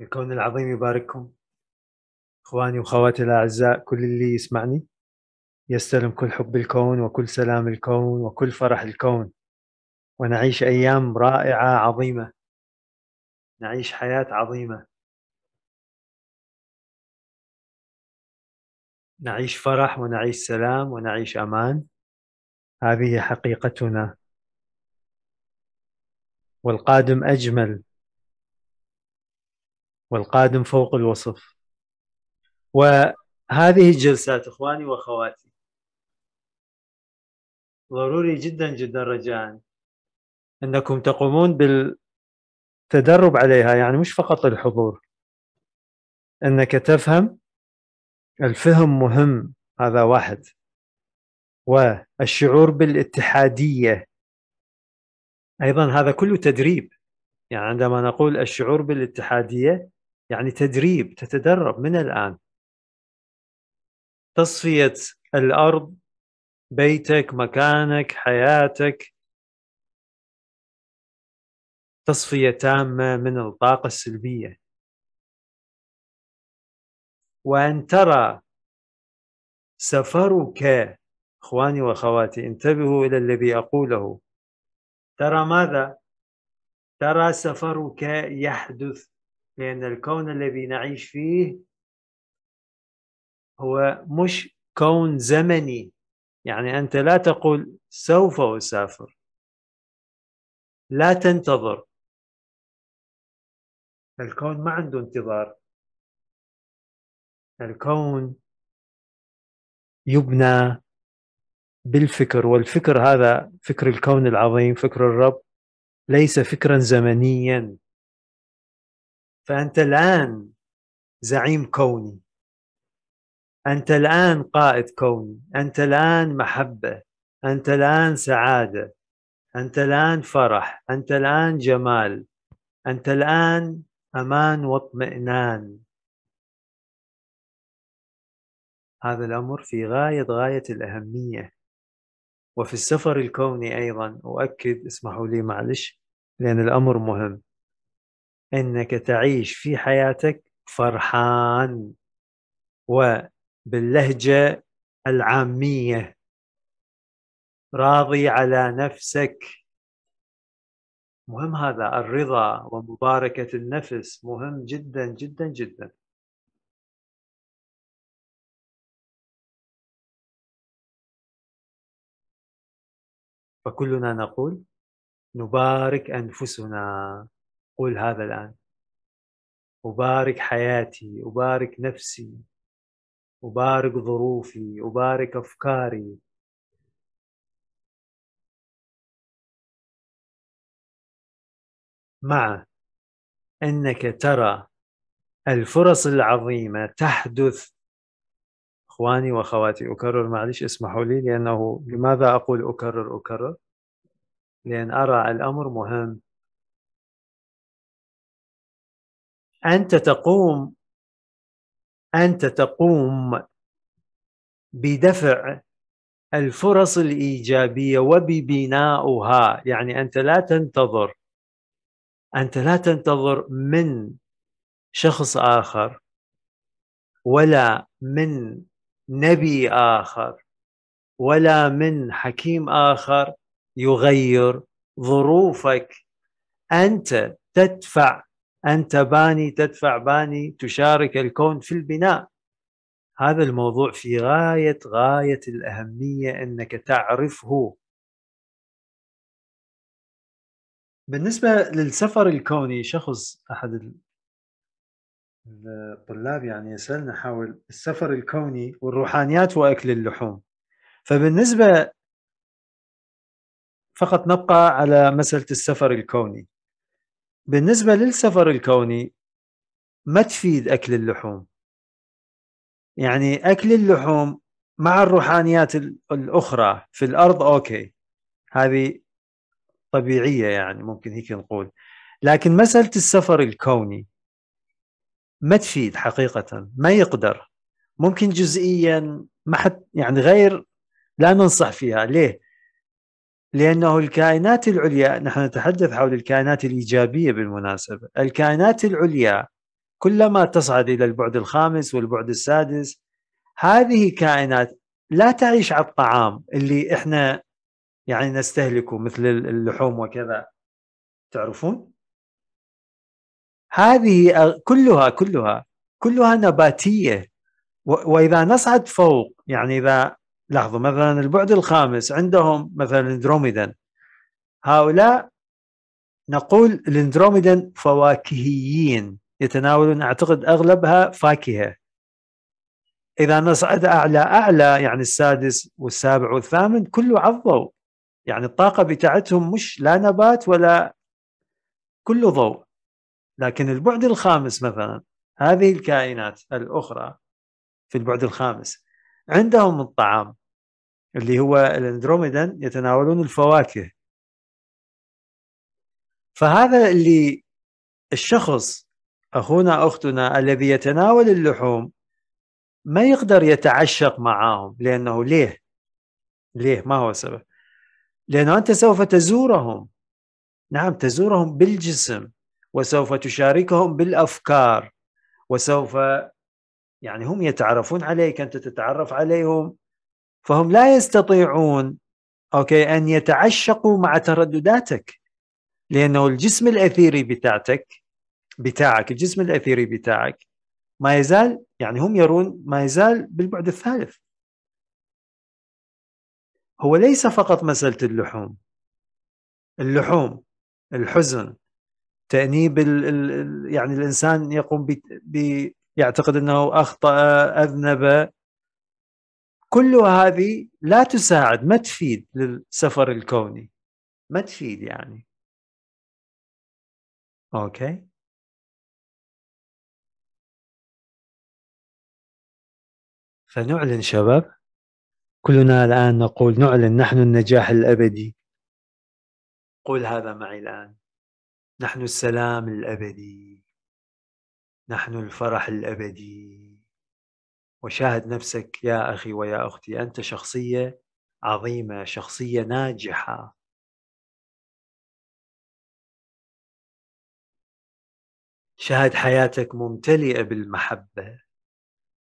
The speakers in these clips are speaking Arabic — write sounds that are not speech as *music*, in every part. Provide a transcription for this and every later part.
الكون العظيم يبارككم اخواني واخواتي الاعزاء كل اللي يسمعني يستلم كل حب الكون وكل سلام الكون وكل فرح الكون ونعيش ايام رائعه عظيمه نعيش حياه عظيمه نعيش فرح ونعيش سلام ونعيش امان هذه حقيقتنا والقادم اجمل والقادم فوق الوصف وهذه الجلسات إخواني وأخواتي ضروري جدا جدا رجاء أنكم تقومون بالتدرب عليها يعني مش فقط الحضور أنك تفهم الفهم مهم هذا واحد والشعور بالاتحادية أيضا هذا كله تدريب يعني عندما نقول الشعور بالاتحادية يعني تدريب تتدرب من الآن تصفية الأرض بيتك مكانك حياتك تصفية تامة من الطاقة السلبية وأن ترى سفرك إخواني وأخواتي انتبهوا إلى الذي أقوله ترى ماذا؟ ترى سفرك يحدث لأن الكون الذي نعيش فيه هو مش كون زمني يعني أنت لا تقول سوف أسافر لا تنتظر الكون ما عنده انتظار الكون يبنى بالفكر والفكر هذا فكر الكون العظيم فكر الرب ليس فكرا زمنيا فأنت الآن زعيم كوني أنت الآن قائد كوني أنت الآن محبة أنت الآن سعادة أنت الآن فرح أنت الآن جمال أنت الآن أمان واطمئنان هذا الأمر في غاية غاية الأهمية وفي السفر الكوني أيضا أؤكد اسمحوا لي معلش لأن الأمر مهم انك تعيش في حياتك فرحان وباللهجه العاميه راضي على نفسك مهم هذا الرضا ومباركه النفس مهم جدا جدا جدا فكلنا نقول نبارك انفسنا أقول هذا الآن أبارك حياتي أبارك نفسي أبارك ظروفي أبارك أفكاري مع أنك ترى الفرص العظيمة تحدث إخواني وأخواتي أكرر معلش اسمحوا لي لأنه لماذا أقول أكرر أكرر لأن أرى الأمر مهم أنت تقوم أنت تقوم بدفع الفرص الإيجابية وببنائها يعني أنت لا تنتظر أنت لا تنتظر من شخص آخر ولا من نبي آخر ولا من حكيم آخر يغير ظروفك أنت تدفع أنت باني تدفع باني تشارك الكون في البناء هذا الموضوع في غاية غاية الأهمية أنك تعرفه بالنسبة للسفر الكوني شخص أحد الطلاب يعني يسألنا حول السفر الكوني والروحانيات وأكل اللحوم فبالنسبة فقط نبقى على مسألة السفر الكوني بالنسبه للسفر الكوني ما تفيد اكل اللحوم يعني اكل اللحوم مع الروحانيات الاخرى في الارض اوكي هذه طبيعيه يعني ممكن هيك نقول لكن مساله السفر الكوني ما تفيد حقيقه ما يقدر ممكن جزئيا ما حد يعني غير لا ننصح فيها ليه؟ لأنه الكائنات العليا نحن نتحدث حول الكائنات الإيجابية بالمناسبة الكائنات العليا كلما تصعد إلى البعد الخامس والبعد السادس هذه كائنات لا تعيش على الطعام اللي احنا يعني نستهلكه مثل اللحوم وكذا تعرفون هذه كلها كلها كلها نباتيه واذا نصعد فوق يعني اذا لاحظوا مثلا البعد الخامس عندهم مثلا الاندروميدان هؤلاء نقول الاندروميدان فواكهيين يتناولون اعتقد اغلبها فاكهه اذا نصعد اعلى اعلى يعني السادس والسابع والثامن كله عضو يعني الطاقه بتاعتهم مش لا نبات ولا كله ضوء لكن البعد الخامس مثلا هذه الكائنات الاخرى في البعد الخامس عندهم الطعام اللي هو الاندروميدان يتناولون الفواكه فهذا اللي الشخص اخونا اختنا الذي يتناول اللحوم ما يقدر يتعشق معهم لانه ليه؟ ليه؟ ما هو السبب؟ لانه انت سوف تزورهم نعم تزورهم بالجسم وسوف تشاركهم بالافكار وسوف يعني هم يتعرفون عليك أنت تتعرف عليهم فهم لا يستطيعون أوكي أن يتعشقوا مع تردداتك لأنه الجسم الأثيري بتاعتك بتاعك الجسم الأثيري بتاعك ما يزال يعني هم يرون ما يزال بالبعد الثالث هو ليس فقط مسألة اللحوم اللحوم الحزن تأنيب الـ الـ يعني الإنسان يقوم يعتقد انه اخطا اذنب كل هذه لا تساعد ما تفيد للسفر الكوني ما تفيد يعني اوكي فنعلن شباب كلنا الآن نقول نعلن نحن النجاح الأبدي قول هذا معي الآن نحن السلام الأبدي نحن الفرح الابدي وشاهد نفسك يا اخي ويا اختي انت شخصيه عظيمه شخصيه ناجحه شاهد حياتك ممتلئه بالمحبه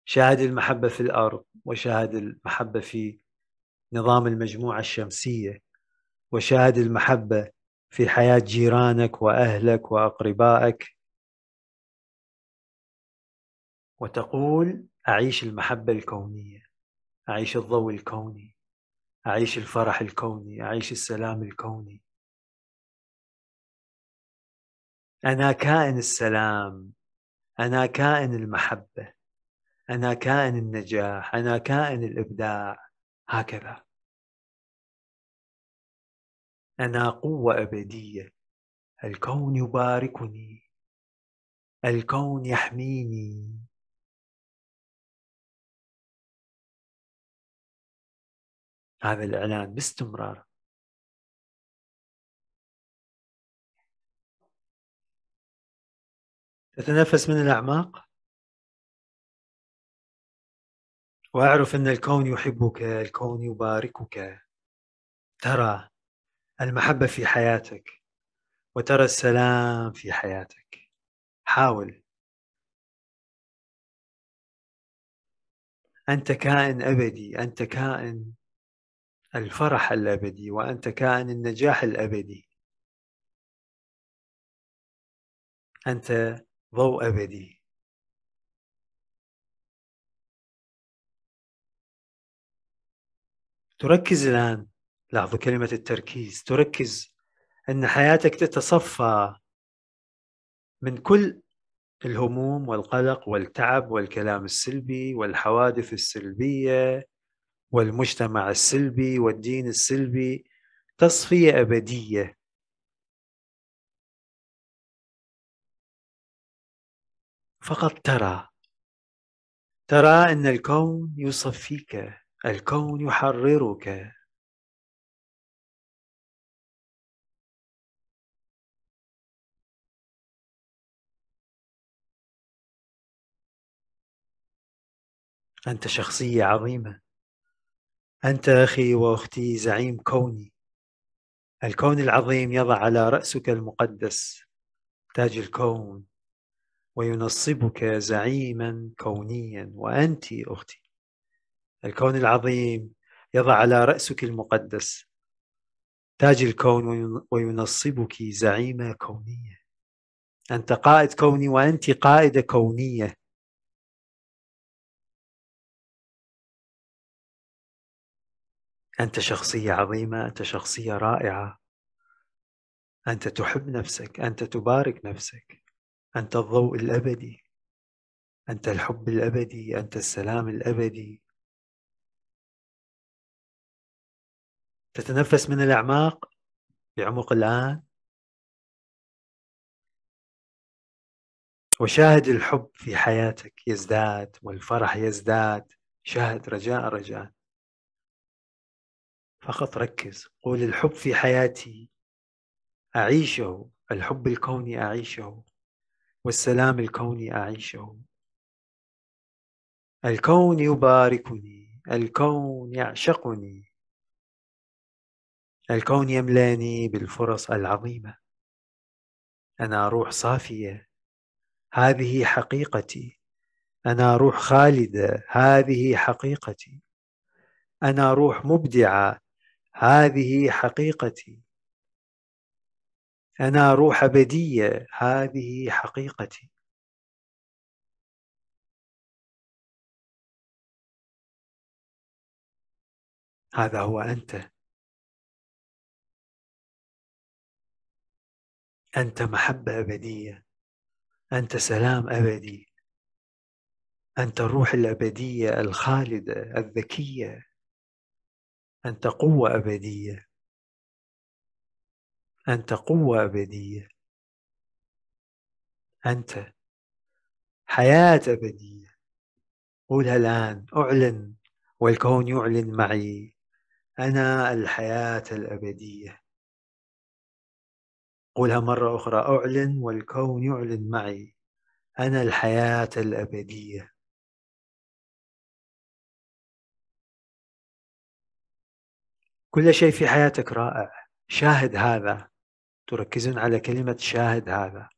شاهد المحبه في الارض وشاهد المحبه في نظام المجموعه الشمسيه وشاهد المحبه في حياه جيرانك واهلك واقربائك وتقول أعيش المحبة الكونية أعيش الضوء الكوني أعيش الفرح الكوني أعيش السلام الكوني أنا كائن السلام أنا كائن المحبة أنا كائن النجاح أنا كائن الإبداع هكذا أنا قوة أبدية الكون يباركني الكون يحميني هذا الإعلان باستمرار تتنفس من الأعماق واعرف أن الكون يحبك الكون يباركك ترى المحبة في حياتك وترى السلام في حياتك حاول أنت كائن أبدي أنت كائن الفرح الابدي وانت كائن النجاح الابدي انت ضوء ابدي تركز الان لاحظوا كلمه التركيز تركز ان حياتك تتصفى من كل الهموم والقلق والتعب والكلام السلبي والحوادث السلبيه والمجتمع السلبي والدين السلبي تصفية أبدية فقط ترى ترى أن الكون يصفيك الكون يحررك أنت شخصية عظيمة أنت أخي وأختي زعيم كوني الكون العظيم يضع على رأسك المقدس تاج الكون وينصبك زعيما كونيا وأنت أختي الكون العظيم يضع على رأسك المقدس تاج الكون وينصبك زعيمة كونية أنت قائد كوني وأنت قائدة كونية أنت شخصية عظيمة أنت شخصية رائعة أنت تحب نفسك أنت تبارك نفسك أنت الضوء الأبدي أنت الحب الأبدي أنت السلام الأبدي تتنفس من الأعماق بعمق الآن وشاهد الحب في حياتك يزداد والفرح يزداد شاهد رجاء رجاء فقط ركز قول الحب في حياتي أعيشه الحب الكوني أعيشه والسلام الكوني أعيشه الكون يباركني الكون يعشقني الكون يملاني بالفرص العظيمة أنا روح صافية هذه حقيقتي أنا روح خالدة هذه حقيقتي أنا روح مبدعة هذه حقيقتي انا روح ابديه هذه حقيقتي هذا هو انت انت محبه ابديه انت سلام ابدي انت الروح الابديه الخالده الذكيه أنت قوة أبدية أنت قوة أبدية أنت حياة أبدية قولها الآن أعلن والكون يعلن معي أنا الحياة الأبدية قولها مرة أخرى أعلن والكون يعلن معي أنا الحياة الأبدية كل شيء في حياتك رائع شاهد هذا تركزون على كلمة شاهد هذا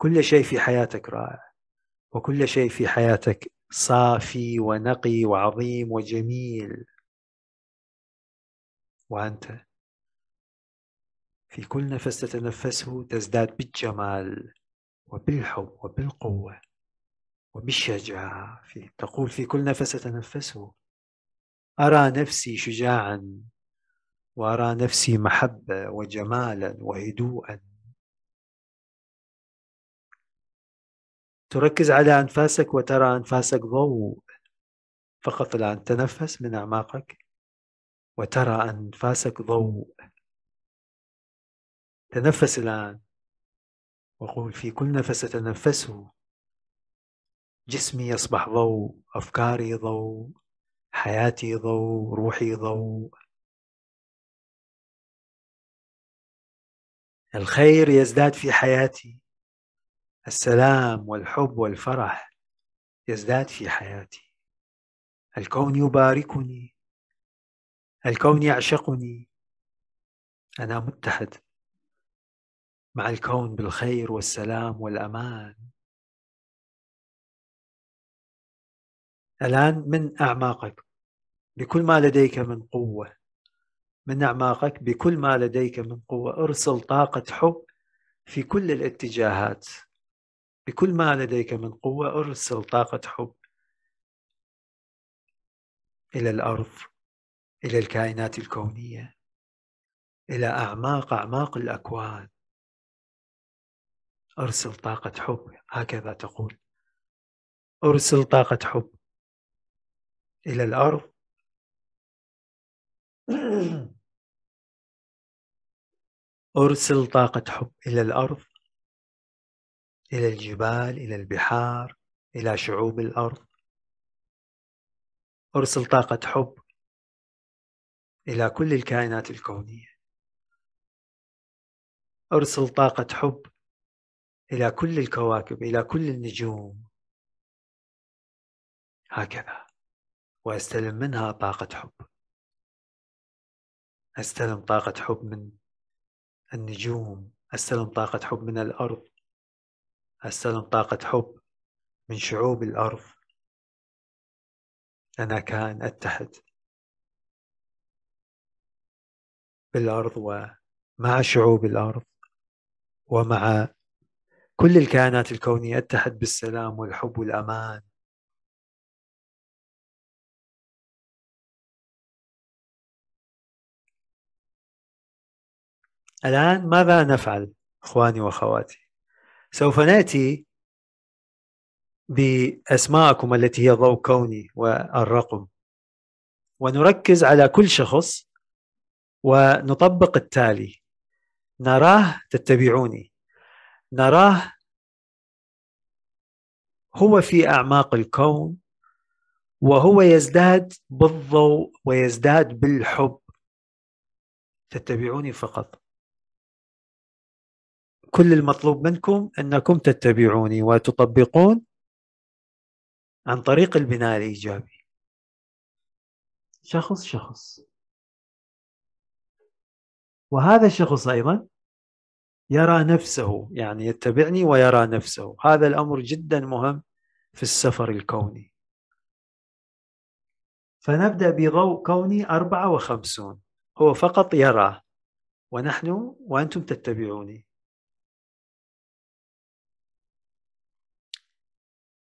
كل شيء في حياتك رائع وكل شيء في حياتك صافي ونقي وعظيم وجميل وأنت في كل نفس تتنفسه تزداد بالجمال وبالحب وبالقوة وبالشجاعة في تقول في كل نفس تتنفسه أرى نفسي شجاعا وأرى نفسي محبة وجمالا وهدوءا تركز على أنفاسك وترى أنفاسك ضوء فقط الآن تنفس من أعماقك وترى أنفاسك ضوء تنفس الآن وقول في كل نفس أتنفسه جسمي يصبح ضوء أفكاري ضوء حياتي ضوء روحي ضوء الخير يزداد في حياتي السلام والحب والفرح يزداد في حياتي الكون يباركني الكون يعشقني انا متحد مع الكون بالخير والسلام والامان الآن من أعماقك بكل ما لديك من قوة من أعماقك بكل ما لديك من قوة أرسل طاقة حب في كل الاتجاهات بكل ما لديك من قوة أرسل طاقة حب إلى الأرض إلى الكائنات الكونية إلى أعماق أعماق الأكوان أرسل طاقة حب هكذا تقول أرسل طاقة حب إلى الأرض *clears throat* أرسل طاقة حب إلى الأرض إلى الجبال إلى البحار إلى شعوب الأرض أرسل طاقة حب إلى كل الكائنات الكونية أرسل طاقة حب إلى كل الكواكب إلى كل النجوم هكذا واستلم منها طاقة حب استلم طاقة حب من النجوم استلم طاقة حب من الأرض استلم طاقة حب من شعوب الأرض أنا كان أتحد بالأرض ومع شعوب الأرض ومع كل الكائنات الكونية أتحد بالسلام والحب والأمان الآن ماذا نفعل إخواني وأخواتي سوف نأتي بأسماءكم التي هي ضوء كوني والرقم ونركز على كل شخص ونطبق التالي نراه تتبعوني نراه هو في أعماق الكون وهو يزداد بالضوء ويزداد بالحب تتبعوني فقط كل المطلوب منكم انكم تتبعوني وتطبقون عن طريق البناء الايجابي شخص شخص وهذا الشخص ايضا يرى نفسه يعني يتبعني ويرى نفسه هذا الامر جدا مهم في السفر الكوني فنبدا بضوء كوني 54 هو فقط يرى ونحن وانتم تتبعوني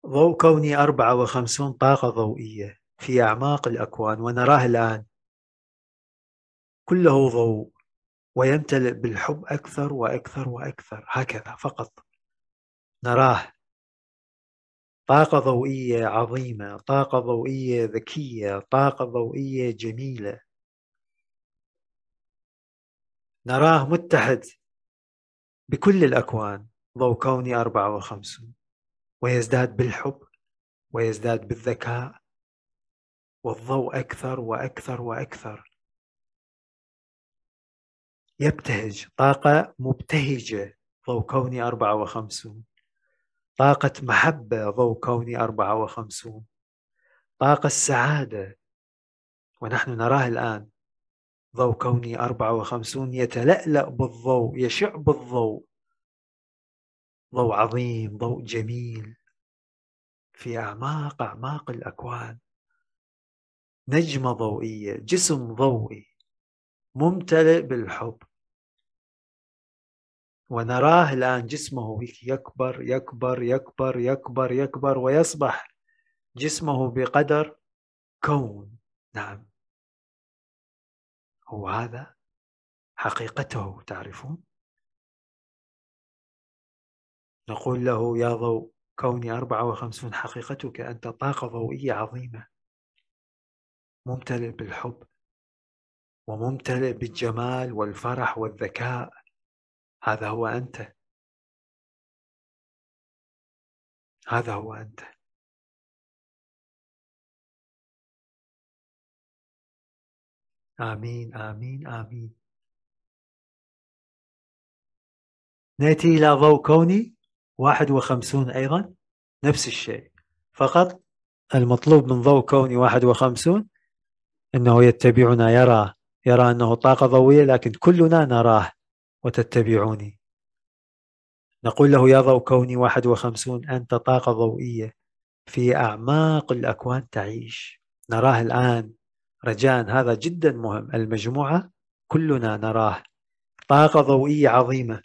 ضوء كوني 54 طاقة ضوئية في أعماق الأكوان ونراه الآن كله ضوء ويمتلئ بالحب أكثر وأكثر وأكثر هكذا فقط نراه طاقة ضوئية عظيمة طاقة ضوئية ذكية طاقة ضوئية جميلة نراه متحد بكل الأكوان ضوء كوني 54 ويزداد بالحب ويزداد بالذكاء والضوء اكثر واكثر واكثر يبتهج طاقه مبتهجه ضوء كوني 54 طاقه محبه ضوء كوني 54 طاقه السعاده ونحن نراه الان ضوء كوني 54 يتلألأ بالضوء يشع بالضوء ضوء عظيم ضوء جميل في أعماق أعماق الأكوان نجمة ضوئية جسم ضوئي ممتلئ بالحب ونراه الآن جسمه يكبر يكبر يكبر يكبر يكبر ويصبح جسمه بقدر كون نعم هو هذا حقيقته تعرفون نقول له يا ضوء كوني 54 حقيقتك أنت طاقة ضوئية عظيمة ممتلئ بالحب وممتلئ بالجمال والفرح والذكاء هذا هو أنت هذا هو أنت آمين آمين آمين نأتي إلى ضوء كوني 51 أيضا نفس الشيء فقط المطلوب من ضوء كوني 51 أنه يتبعنا يرى يرى أنه طاقة ضوئية لكن كلنا نراه وتتبعوني نقول له يا ضوء كوني 51 أنت طاقة ضوئية في أعماق الأكوان تعيش نراه الآن رجاء هذا جدا مهم المجموعة كلنا نراه طاقة ضوئية عظيمة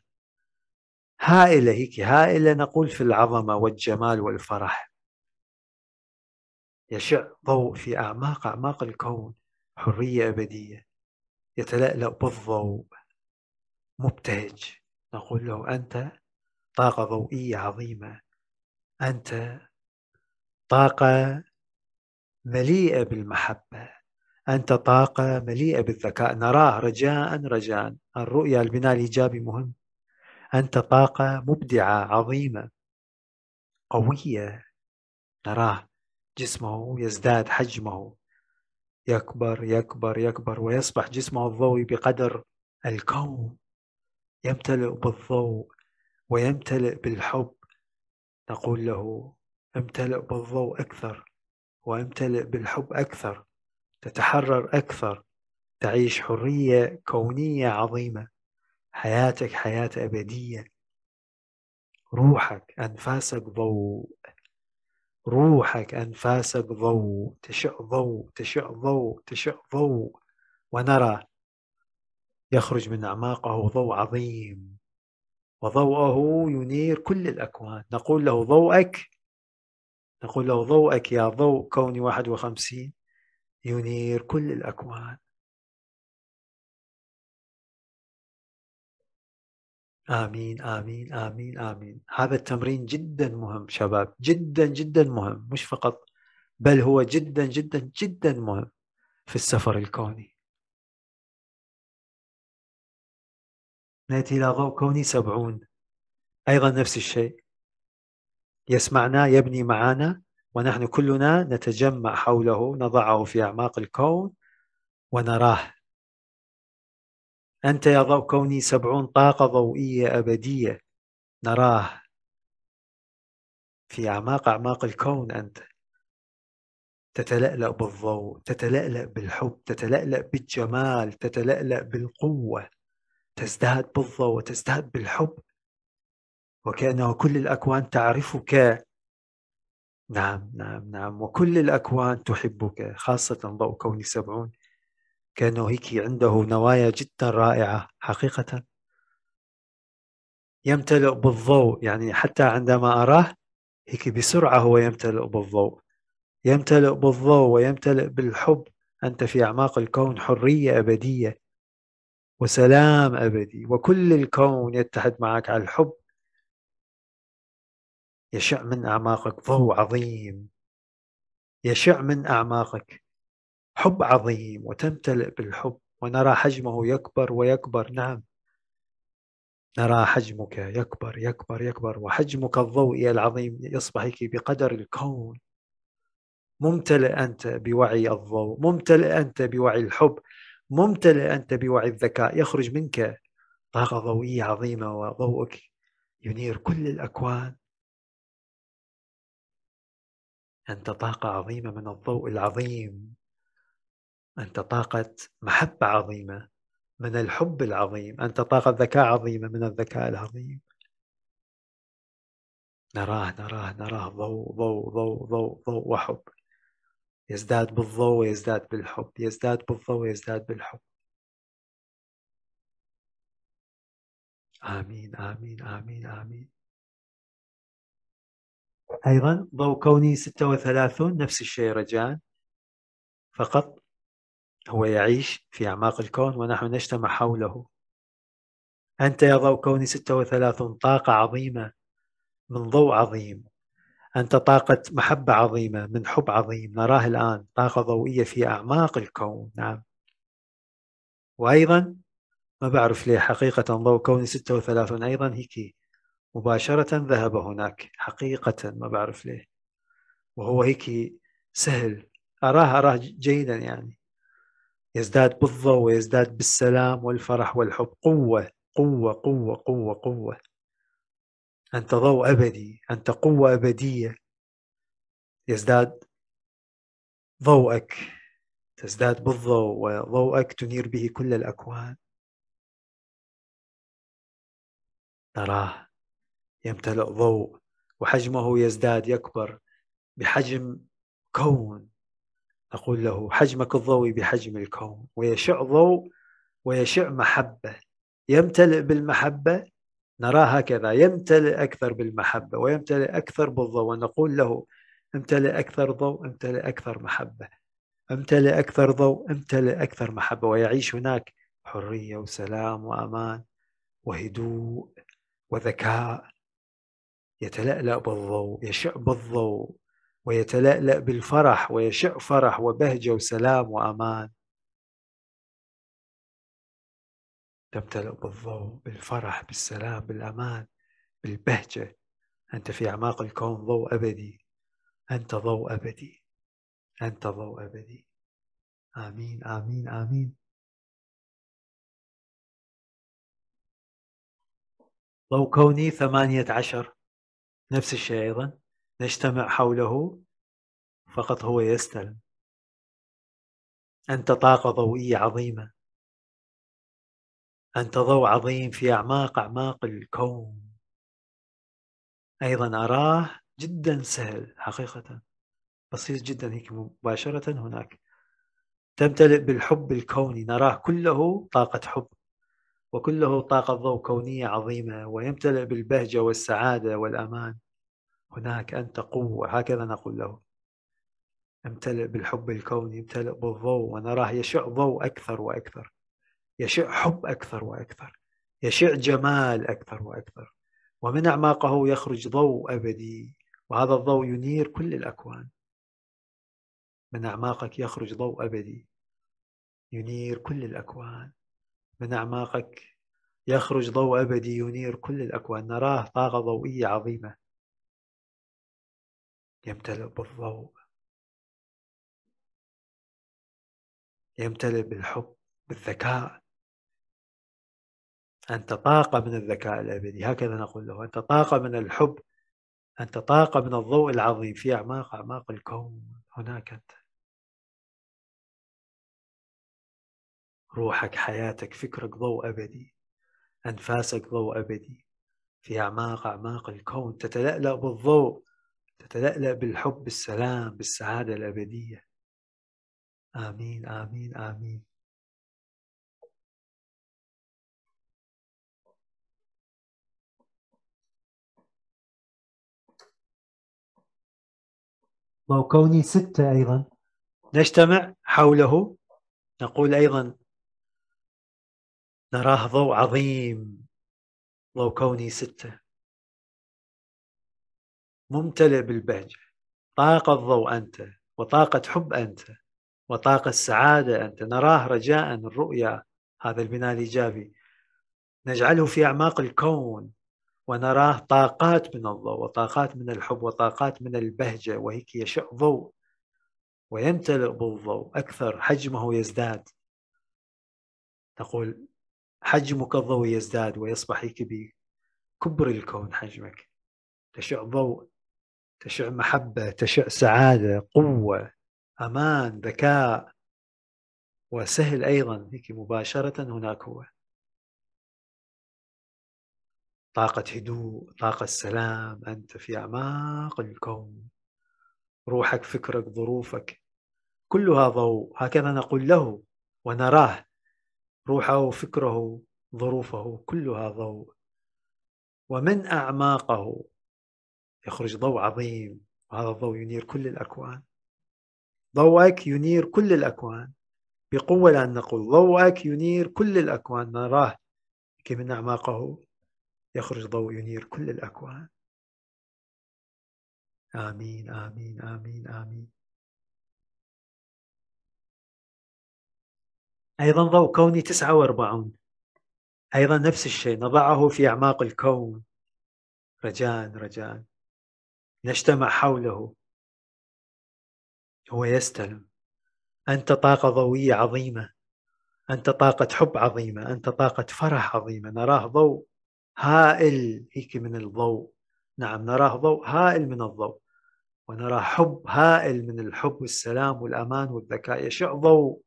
هائلة هيك هائلة نقول في العظمة والجمال والفرح يشع ضوء في أعماق أعماق الكون حرية أبدية يتلألأ بالضوء مبتهج نقول له أنت طاقة ضوئية عظيمة أنت طاقة مليئة بالمحبة أنت طاقة مليئة بالذكاء نراه رجاء رجاء الرؤية البناء الإيجابي مهم أنت طاقة مبدعة عظيمة قوية نراه جسمه يزداد حجمه يكبر يكبر يكبر ويصبح جسمه الضوئي بقدر الكون يمتلئ بالضوء ويمتلئ بالحب نقول له امتلئ بالضوء أكثر وامتلئ بالحب أكثر تتحرر أكثر تعيش حرية كونية عظيمة حياتك حياة أبدية روحك أنفاسك ضوء روحك أنفاسك ضوء تشع ضوء تشع ضوء تشع ضوء ونرى يخرج من أعماقه ضوء عظيم وضوءه ينير كل الأكوان نقول له ضوءك نقول له ضوءك يا ضوء كوني 51 ينير كل الأكوان آمين آمين آمين آمين هذا التمرين جدا مهم شباب جدا جدا مهم مش فقط بل هو جدا جدا جدا مهم في السفر الكوني نأتي إلى ضوء كوني سبعون أيضا نفس الشيء يسمعنا يبني معنا ونحن كلنا نتجمع حوله نضعه في أعماق الكون ونراه أنت يا ضوء كوني سبعون طاقة ضوئية أبدية نراه في أعماق أعماق الكون أنت تتلألأ بالضوء تتلألأ بالحب تتلألأ بالجمال تتلألأ بالقوة تزداد بالضوء تزداد بالحب وكأنه كل الأكوان تعرفك نعم نعم نعم وكل الأكوان تحبك خاصة ضوء كوني سبعون هيك عنده نوايا جدا رائعة حقيقة يمتلئ بالضوء يعني حتى عندما أراه هيك بسرعة هو يمتلئ بالضوء يمتلئ بالضوء ويمتلئ بالحب أنت في أعماق الكون حرية أبدية وسلام أبدي وكل الكون يتحد معك على الحب يشع من أعماقك ضوء عظيم يشع من أعماقك حب عظيم وتمتلئ بالحب ونرى حجمه يكبر ويكبر نعم نرى حجمك يكبر يكبر يكبر وحجمك الضوئي العظيم يصبح بقدر الكون ممتلئ أنت بوعي الضوء ممتلئ أنت بوعي الحب ممتلئ أنت بوعي الذكاء يخرج منك طاقة ضوئية عظيمة وضوءك ينير كل الأكوان أنت طاقة عظيمة من الضوء العظيم أنت طاقة محبة عظيمة من الحب العظيم أنت طاقة ذكاء عظيمة من الذكاء العظيم نراه نراه نراه ضوء ضوء ضوء ضوء ضوء وحب يزداد بالضوء ويزداد بالحب يزداد بالضوء ويزداد بالحب آمين آمين آمين آمين أيضا ضوء كوني 36 نفس الشيء رجان فقط هو يعيش في أعماق الكون ونحن نجتمع حوله أنت يا ضوء كوني 36 طاقة عظيمة من ضوء عظيم أنت طاقة محبة عظيمة من حب عظيم نراه الآن طاقة ضوئية في أعماق الكون نعم وأيضا ما بعرف ليه حقيقة ضوء كوني 36 أيضا هيك مباشرة ذهب هناك حقيقة ما بعرف ليه وهو هيك سهل أراه أراه جيدا يعني يزداد بالضوء ويزداد بالسلام والفرح والحب قوة قوة قوة قوة قوة أنت ضوء أبدي أنت قوة أبدية يزداد ضوءك تزداد بالضوء وضوءك تنير به كل الأكوان تراه يمتلئ ضوء وحجمه يزداد يكبر بحجم كون أقول له حجمك الضوئي بحجم الكون ويشع ضوء ويشع محبة يمتلئ بالمحبة نراه هكذا يمتلئ أكثر بالمحبة ويمتلئ أكثر بالضوء ونقول له امتلئ أكثر ضوء امتلئ أكثر محبة امتلئ أكثر ضوء امتلئ أكثر محبة ويعيش هناك حرية وسلام وأمان وهدوء وذكاء يتلألأ بالضوء يشع بالضوء ويتلألأ بالفرح ويشع فرح وبهجة وسلام وأمان تمتلئ بالضوء بالفرح بالسلام بالأمان بالبهجة أنت في أعماق الكون ضوء أبدي أنت ضوء أبدي أنت ضوء أبدي آمين آمين آمين ضوء كوني ثمانية عشر نفس الشيء أيضا نجتمع حوله فقط هو يستلم أنت طاقة ضوئية عظيمة أنت ضوء عظيم في أعماق أعماق الكون أيضا أراه جدا سهل حقيقة بسيط جدا هيك مباشرة هناك تمتلئ بالحب الكوني نراه كله طاقة حب وكله طاقة ضوء كونية عظيمة ويمتلئ بالبهجة والسعادة والأمان هناك أنت قوة هكذا نقول له امتلئ بالحب الكوني امتلئ بالضوء ونراه يشع ضوء أكثر وأكثر يشع حب أكثر وأكثر يشع جمال أكثر وأكثر ومن أعماقه يخرج ضوء أبدي وهذا الضوء ينير كل الأكوان من أعماقك يخرج ضوء أبدي ينير كل الأكوان من أعماقك يخرج ضوء أبدي ينير كل الأكوان نراه طاقة ضوئية عظيمة يمتلئ بالضوء يمتلئ بالحب بالذكاء أنت طاقة من الذكاء الأبدي هكذا نقول له أنت طاقة من الحب أنت طاقة من الضوء العظيم في أعماق أعماق الكون هناك أنت روحك حياتك فكرك ضوء أبدي أنفاسك ضوء أبدي في أعماق أعماق الكون تتلألأ بالضوء تتلألأ بالحب بالسلام بالسعادة الأبدية آمين آمين آمين وكوني ستة أيضا نجتمع حوله نقول أيضا نراه ضوء عظيم ضوء كوني ستة ممتلئ بالبهجة طاقة الضوء أنت وطاقة حب أنت وطاقة السعادة أنت نراه رجاء الرؤيا هذا البناء الإيجابي نجعله في أعماق الكون ونراه طاقات من الضوء وطاقات من الحب وطاقات من البهجة وهيك يشع ضوء ويمتلئ بالضوء أكثر حجمه يزداد تقول حجمك الضوء يزداد ويصبح كبير كبر الكون حجمك تشع ضوء تشع محبة تشع سعادة قوة أمان ذكاء وسهل أيضا هيك مباشرة هناك هو طاقة هدوء طاقة سلام أنت في أعماق الكون روحك فكرك ظروفك كلها ضوء هكذا نقول له ونراه روحه فكره ظروفه كلها ضوء ومن أعماقه يخرج ضوء عظيم وهذا الضوء ينير كل الأكوان ضوءك ينير كل الأكوان بقوة لأن نقول ضوءك ينير كل الأكوان نراه كي من أعماقه يخرج ضوء ينير كل الأكوان آمين آمين آمين آمين أيضا ضوء كوني 49 أيضا نفس الشيء نضعه في أعماق الكون رجاء رجاء نجتمع حوله هو يستلم انت طاقه ضوئيه عظيمه انت طاقه حب عظيمه انت طاقه فرح عظيمه نراه ضوء هائل هيك من الضوء نعم نراه ضوء هائل من الضوء ونرى حب هائل من الحب والسلام والأمان والذكاء يشع ضوء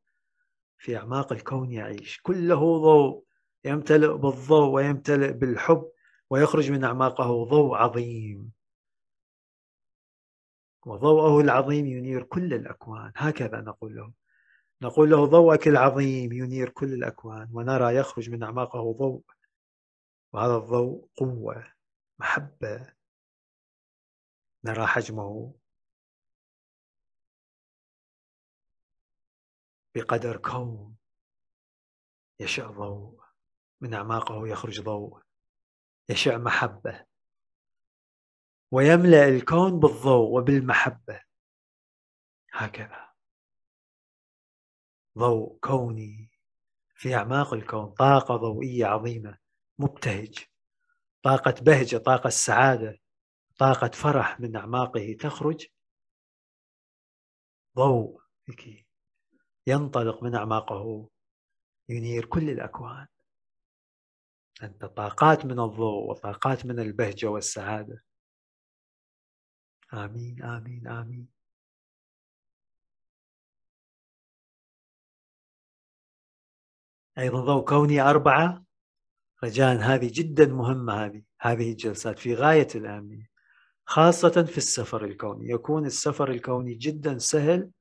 في أعماق الكون يعيش كله ضوء يمتلئ بالضوء ويمتلئ بالحب ويخرج من أعماقه ضوء عظيم وضوءه العظيم ينير كل الأكوان هكذا نقول له نقول له ضوءك العظيم ينير كل الأكوان ونرى يخرج من أعماقه ضوء وهذا الضوء قوة محبة نرى حجمه بقدر كون يشع ضوء من أعماقه يخرج ضوء يشع محبة ويملا الكون بالضوء وبالمحبه هكذا ضوء كوني في اعماق الكون طاقه ضوئيه عظيمه مبتهج طاقه بهجه طاقه سعاده طاقه فرح من اعماقه تخرج ضوء بك ينطلق من اعماقه ينير كل الاكوان انت طاقات من الضوء وطاقات من البهجه والسعاده آمين آمين آمين أيضا ضوء كوني أربعة رجاء هذه جدا مهمة هذه هذه الجلسات في غاية الأهمية خاصة في السفر الكوني يكون السفر الكوني جدا سهل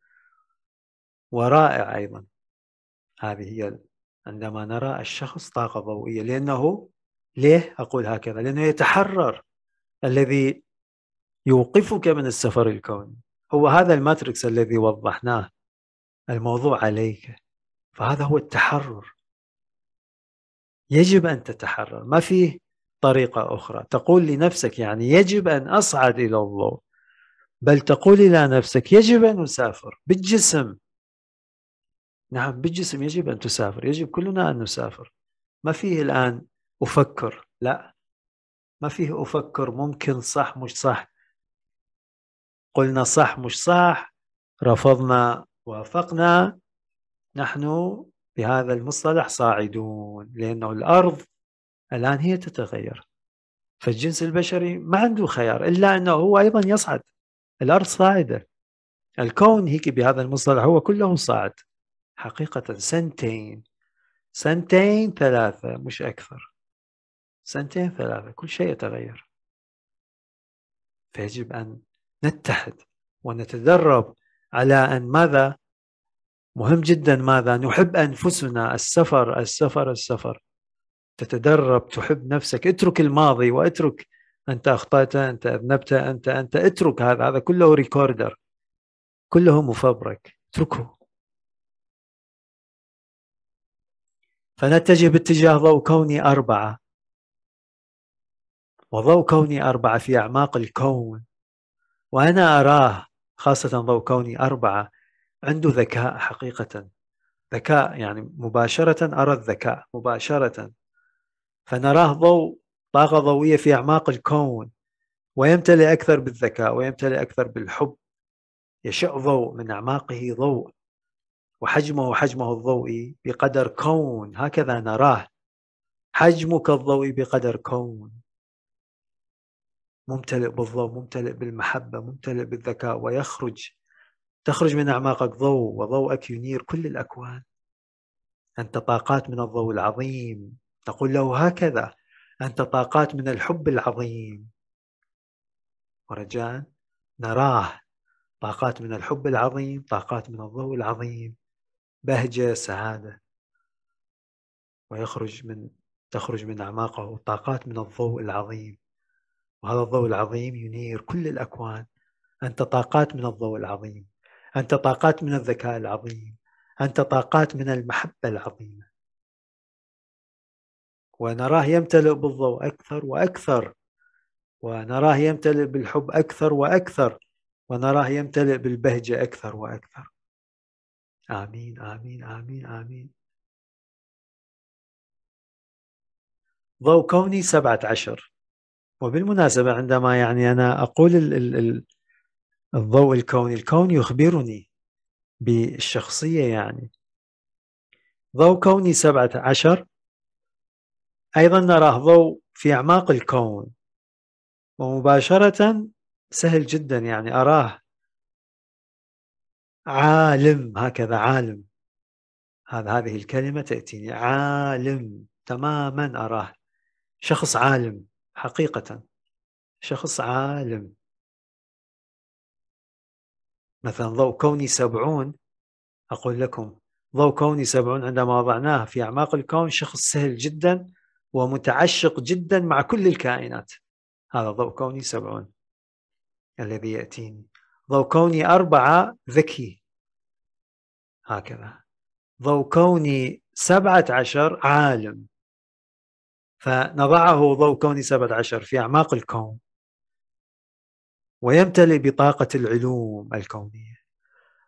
ورائع أيضا هذه هي عندما نرى الشخص طاقة ضوئية لأنه ليه أقول هكذا لأنه يتحرر الذي يوقفك من السفر الكوني هو هذا الماتريكس الذي وضحناه الموضوع عليك فهذا هو التحرر يجب أن تتحرر ما فيه طريقة أخرى تقول لنفسك يعني يجب أن أصعد إلى الضوء بل تقول إلى نفسك يجب أن أسافر بالجسم نعم بالجسم يجب أن تسافر يجب كلنا أن نسافر ما فيه الآن أفكر لا ما فيه أفكر ممكن صح مش صح قلنا صح مش صح رفضنا وافقنا نحن بهذا المصطلح صاعدون لأنه الأرض الآن هي تتغير فالجنس البشري ما عنده خيار إلا أنه هو أيضا يصعد الأرض صاعدة الكون هيك بهذا المصطلح هو كله صاعد حقيقة سنتين سنتين ثلاثة مش أكثر سنتين ثلاثة كل شيء يتغير فيجب أن نتحد ونتدرب على أن ماذا مهم جدا ماذا نحب أنفسنا السفر السفر السفر تتدرب تحب نفسك اترك الماضي واترك أنت أخطأت أنت أذنبت أنت أنت اترك هذا هذا كله ريكوردر كله مفبرك اتركه فنتجه باتجاه ضوء كوني أربعة وضوء كوني أربعة في أعماق الكون وأنا أراه خاصة ضوء كوني أربعة عنده ذكاء حقيقة ذكاء يعني مباشرة أرى الذكاء مباشرة فنراه ضوء طاقة ضوئية في أعماق الكون ويمتلئ أكثر بالذكاء ويمتلئ أكثر بالحب يشع ضوء من أعماقه ضوء وحجمه حجمه الضوئي بقدر كون هكذا نراه حجمك الضوئي بقدر كون ممتلئ بالضوء ممتلئ بالمحبة ممتلئ بالذكاء ويخرج تخرج من أعماقك ضوء وضوءك ينير كل الأكوان أنت طاقات من الضوء العظيم تقول له هكذا أنت طاقات من الحب العظيم ورجاء نراه طاقات من الحب العظيم طاقات من الضوء العظيم بهجة سعادة ويخرج من تخرج من أعماقه طاقات من الضوء العظيم وهذا الضوء العظيم ينير كل الأكوان أنت طاقات من الضوء العظيم أنت طاقات من الذكاء العظيم أنت طاقات من المحبة العظيمة ونراه يمتلئ بالضوء أكثر وأكثر ونراه يمتلئ بالحب أكثر وأكثر ونراه يمتلئ بالبهجة أكثر وأكثر آمين آمين آمين آمين ضوء كوني سبعة عشر وبالمناسبة عندما يعني أنا أقول ال ال الضوء الكوني الكون يخبرني بالشخصية يعني ضوء كوني سبعة عشر أيضا نراه ضوء في أعماق الكون ومباشرة سهل جدا يعني أراه عالم هكذا عالم هذا هذه الكلمة تأتيني عالم تماما أراه شخص عالم حقيقة شخص عالم مثلا ضوء كوني سبعون أقول لكم ضوء كوني سبعون عندما وضعناه في أعماق الكون شخص سهل جدا ومتعشق جدا مع كل الكائنات هذا ضوء كوني سبعون الذي يأتيني ضوء كوني أربعة ذكي هكذا ضوء كوني سبعة عشر عالم فنضعه ضوء كوني 17 عشر في أعماق الكون ويمتلئ بطاقة العلوم الكونية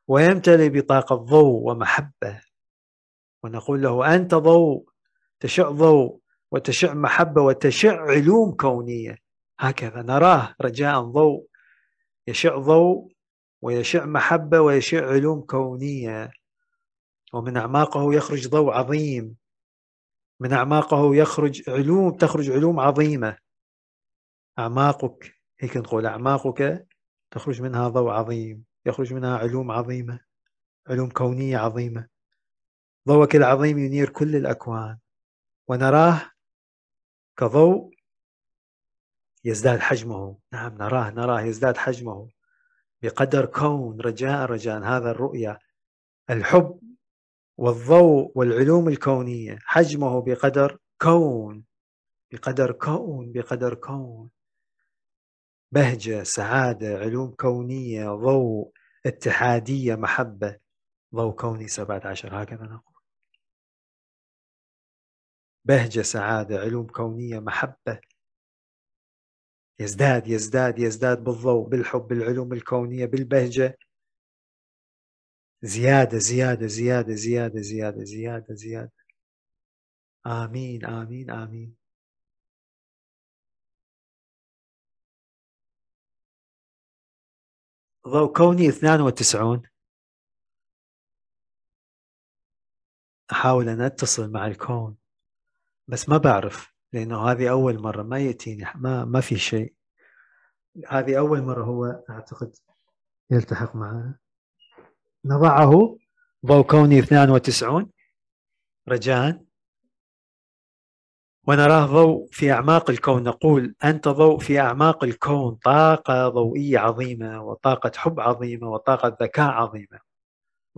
ويمتلئ بطاقة ضوء ومحبة ونقول له أنت ضوء تشع ضوء وتشع محبة وتشع علوم كونية هكذا نراه رجاء ضوء يشع ضوء ويشع محبة ويشع علوم كونية ومن أعماقه يخرج ضوء عظيم من أعماقه يخرج علوم تخرج علوم عظيمة أعماقك هيك نقول أعماقك تخرج منها ضوء عظيم يخرج منها علوم عظيمة علوم كونية عظيمة ضوءك العظيم ينير كل الأكوان ونراه كضوء يزداد حجمه نعم نراه نراه يزداد حجمه بقدر كون رجاء رجاء هذا الرؤية الحب والضوء والعلوم الكونية حجمه بقدر كون بقدر كون بقدر كون بهجة سعادة علوم كونية ضوء اتحادية محبة ضوء كوني سبعة عشر هكذا نقول بهجة سعادة علوم كونية محبة يزداد يزداد يزداد بالضوء بالحب بالعلوم الكونية بالبهجة زيادة زيادة زيادة زيادة زيادة زيادة زيادة آمين آمين آمين ضوء كوني 92 أحاول أن أتصل مع الكون بس ما بعرف لأنه هذه أول مرة ما يأتيني ما ما في شيء هذه أول مرة هو أعتقد يلتحق معنا نضعه ضوء كوني 92 رجاء ونراه ضوء في أعماق الكون نقول أنت ضوء في أعماق الكون طاقة ضوئية عظيمة وطاقة حب عظيمة وطاقة ذكاء عظيمة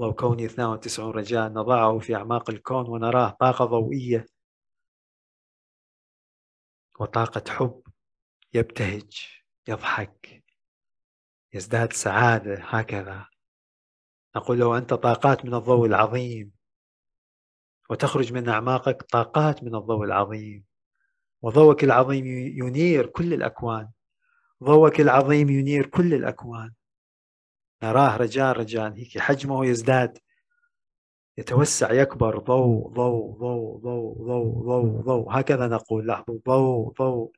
ضوء كوني 92 رجاء نضعه في أعماق الكون ونراه طاقة ضوئية وطاقة حب يبتهج يضحك يزداد سعادة هكذا أقول له أنت طاقات من الضوء العظيم وتخرج من أعماقك طاقات من الضوء العظيم وضوءك العظيم ينير كل الأكوان ضوءك العظيم ينير كل الأكوان نراه رجال رجال هيك حجمه يزداد يتوسع يكبر ضوء ضوء ضوء ضوء ضوء ضوء ضوء هكذا نقول لاحظوا ضوء ضوء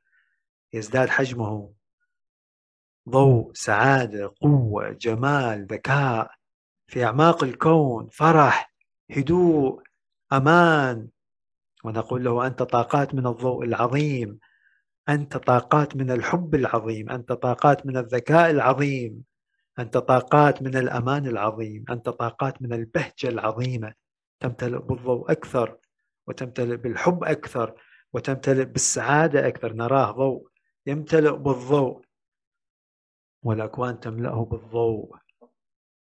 يزداد حجمه ضوء سعادة قوة جمال ذكاء في أعماق الكون فرح هدوء أمان ونقول له أنت طاقات من الضوء العظيم أنت طاقات من الحب العظيم أنت طاقات من الذكاء العظيم أنت طاقات من الأمان العظيم أنت طاقات من البهجة العظيمة تمتلئ بالضوء أكثر وتمتلئ بالحب أكثر وتمتلئ بالسعادة أكثر نراه ضوء يمتلئ بالضوء والأكوان تملأه بالضوء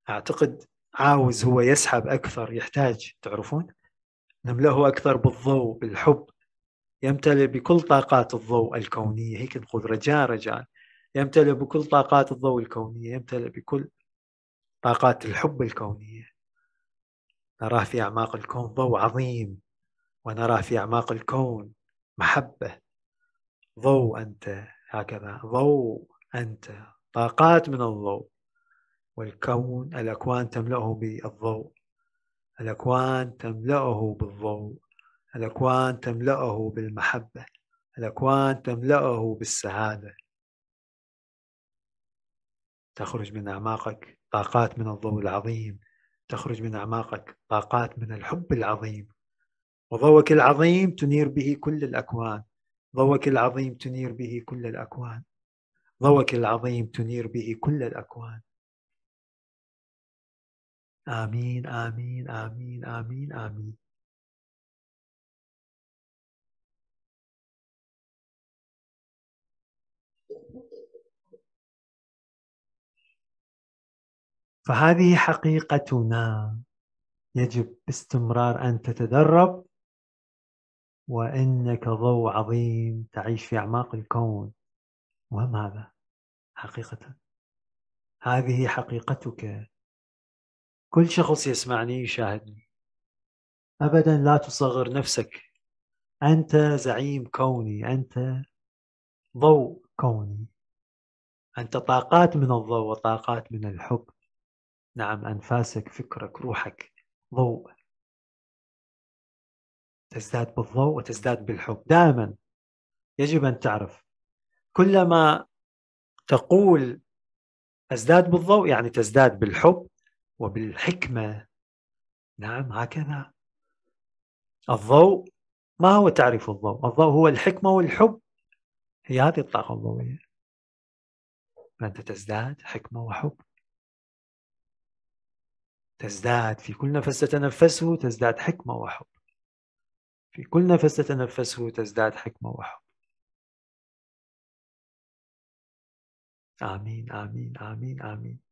اعتقد عاوز هو يسحب اكثر يحتاج تعرفون نملاه اكثر بالضوء بالحب يمتلئ بكل طاقات الضوء الكونيه هيك نقول رجاء رجاء يمتلئ بكل طاقات الضوء الكونيه يمتلئ بكل طاقات الحب الكونيه نراه في اعماق الكون ضوء عظيم ونرى في اعماق الكون محبه ضوء انت هكذا ضوء انت طاقات من الضوء والكون الأكوان تملأه بالضوء الأكوان تملأه بالضوء الأكوان تملأه بالمحبة الأكوان تملأه بالسعادة تخرج من أعماقك طاقات من الضوء العظيم تخرج من أعماقك طاقات من الحب العظيم وضوك العظيم تنير به كل الأكوان ضوك العظيم تنير به كل الأكوان ضوك العظيم تنير به كل الأكوان آمين آمين آمين آمين آمين فهذه حقيقتنا يجب باستمرار أن تتدرب وإنك ضوء عظيم تعيش في أعماق الكون وهم هذا حقيقة هذه حقيقتك كل شخص يسمعني يشاهدني ابدا لا تصغر نفسك انت زعيم كوني انت ضوء كوني انت طاقات من الضوء وطاقات من الحب نعم انفاسك فكرك روحك ضوء تزداد بالضوء وتزداد بالحب دائما يجب ان تعرف كلما تقول ازداد بالضوء يعني تزداد بالحب وبالحكمة نعم هكذا الضوء ما هو تعريف الضوء؟ الضوء هو الحكمة والحب هي هذه الطاقة الضوئية فأنت تزداد حكمة وحب تزداد في كل نفس تتنفسه تزداد حكمة وحب في كل نفس تتنفسه تزداد حكمة وحب آمين آمين آمين آمين